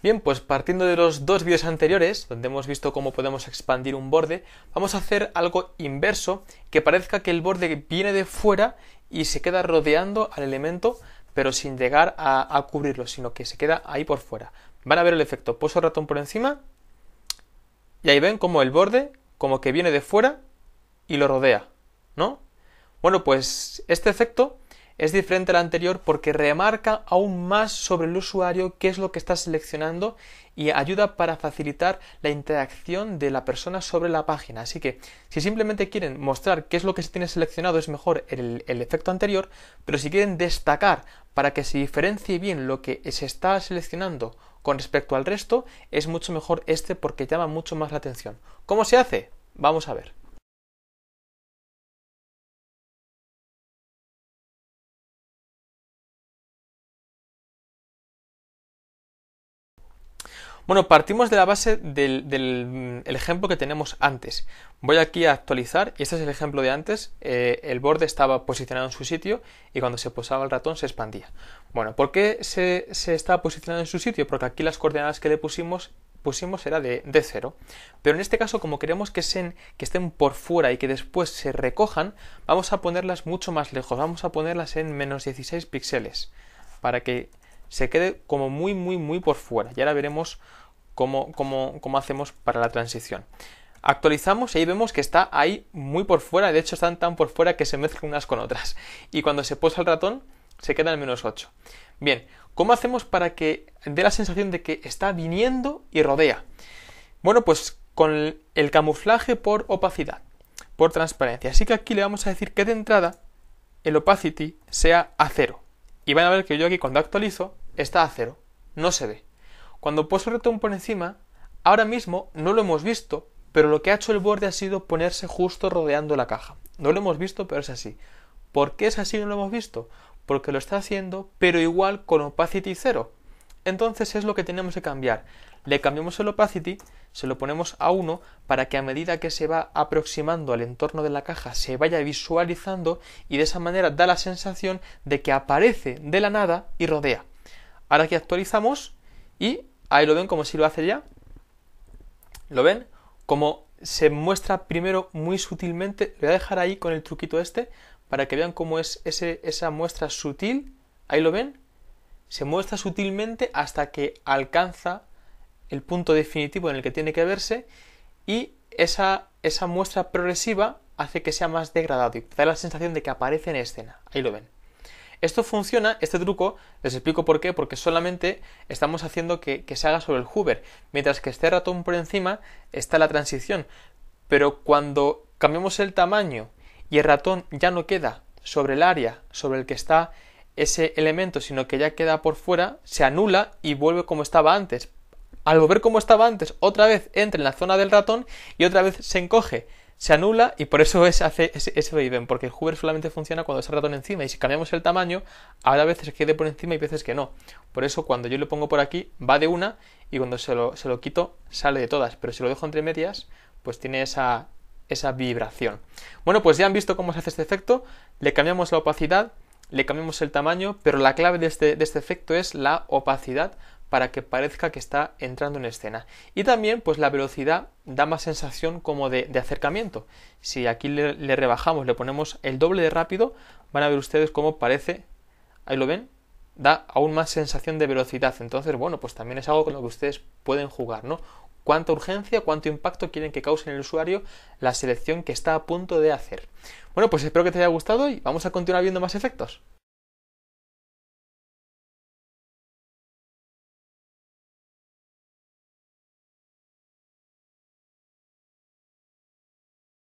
Bien, pues partiendo de los dos vídeos anteriores, donde hemos visto cómo podemos expandir un borde, vamos a hacer algo inverso, que parezca que el borde viene de fuera y se queda rodeando al elemento, pero sin llegar a, cubrirlo, sino que se queda ahí por fuera. Van a ver el efecto. Puso el ratón por encima y ahí ven como el borde, como que viene de fuera y lo rodea, ¿no? Bueno, pues este efecto es diferente al anterior porque remarca aún más sobre el usuario qué es lo que está seleccionando y ayuda para facilitar la interacción de la persona sobre la página. Así que si simplemente quieren mostrar qué es lo que se tiene seleccionado es mejor el, el efecto anterior, pero si quieren destacar para que se diferencie bien lo que se está seleccionando con respecto al resto, es mucho mejor este porque llama mucho más la atención. ¿Cómo se hace? Vamos a ver. Bueno, partimos de la base del, mm, ejemplo que tenemos antes. Voy aquí a actualizar y este es el ejemplo de antes. Eh, el borde estaba posicionado en su sitio y cuando se posaba el ratón se expandía. Bueno, ¿por qué se, estaba posicionado en su sitio? Porque aquí las coordenadas que le pusimos pusimos era de, cero. Pero en este caso, como queremos que, que estén por fuera y que después se recojan, vamos a ponerlas mucho más lejos. Vamos a ponerlas en menos 16 píxeles para que se quede como muy, muy, muy por fuera. Y ahora veremos cómo, hacemos para la transición. Actualizamos y ahí vemos que está ahí muy por fuera, de hecho están tan por fuera que se mezclan unas con otras. Y cuando se posa el ratón, se queda al menos 8. Bien, ¿cómo hacemos para que dé la sensación de que está viniendo y rodea? Bueno, pues con el camuflaje por opacidad, por transparencia. Así que aquí le vamos a decir que de entrada el opacity sea a 0. Y van a ver que yo aquí cuando actualizo está a cero, no se ve. Cuando puso el por encima, ahora mismo no lo hemos visto, pero lo que ha hecho el borde ha sido ponerse justo rodeando la caja. No lo hemos visto, pero es así. ¿Por qué es así y no lo hemos visto? Porque lo está haciendo, pero igual con opacity cero. Entonces es lo que tenemos que cambiar. Le cambiamos el opacity, se lo ponemos a uno, para que a medida que se va aproximando al entorno de la caja se vaya visualizando y de esa manera da la sensación de que aparece de la nada y rodea. Ahora que actualizamos y ahí lo ven como si lo hace ya. ¿Lo ven? Como se muestra primero muy sutilmente, voy a dejar ahí con el truquito este para que vean cómo es ese, esa muestra sutil. Ahí lo ven. Se muestra sutilmente hasta que alcanza el punto definitivo en el que tiene que verse y esa, esa muestra progresiva hace que sea más degradado y da la sensación de que aparece en escena. Ahí lo ven. Esto funciona, este truco, les explico por qué, porque solamente estamos haciendo que, se haga sobre el hover. Mientras que el este ratón por encima está la transición. Pero cuando cambiamos el tamaño y el ratón ya no queda sobre el área sobre el que está ese elemento, sino que ya queda por fuera, se anula y vuelve como estaba antes. Al volver como estaba antes, otra vez entra en la zona del ratón y otra vez se encoge se anula y por eso es, hace ese, viven porque el hover solamente funciona cuando está el ratón encima y si cambiamos el tamaño, a veces que quede por encima y veces que no. Por eso cuando yo lo pongo por aquí va de una y cuando se lo, se lo quito sale de todas, pero si lo dejo entre medias, pues tiene esa, esa vibración. Bueno, pues ya han visto cómo se hace este efecto, le cambiamos la opacidad, le cambiamos el tamaño, pero la clave de este, de este efecto es la opacidad para que parezca que está entrando en escena. Y también, pues la velocidad da más sensación como de, acercamiento. Si aquí le, le, rebajamos, le ponemos el doble de rápido, van a ver ustedes cómo parece, ahí lo ven, da aún más sensación de velocidad. Entonces, bueno, pues también es algo con lo que ustedes pueden jugar, ¿no? Cuánta urgencia, cuánto impacto quieren que cause en el usuario la selección que está a punto de hacer. Bueno, pues espero que te haya gustado y vamos a continuar viendo más efectos.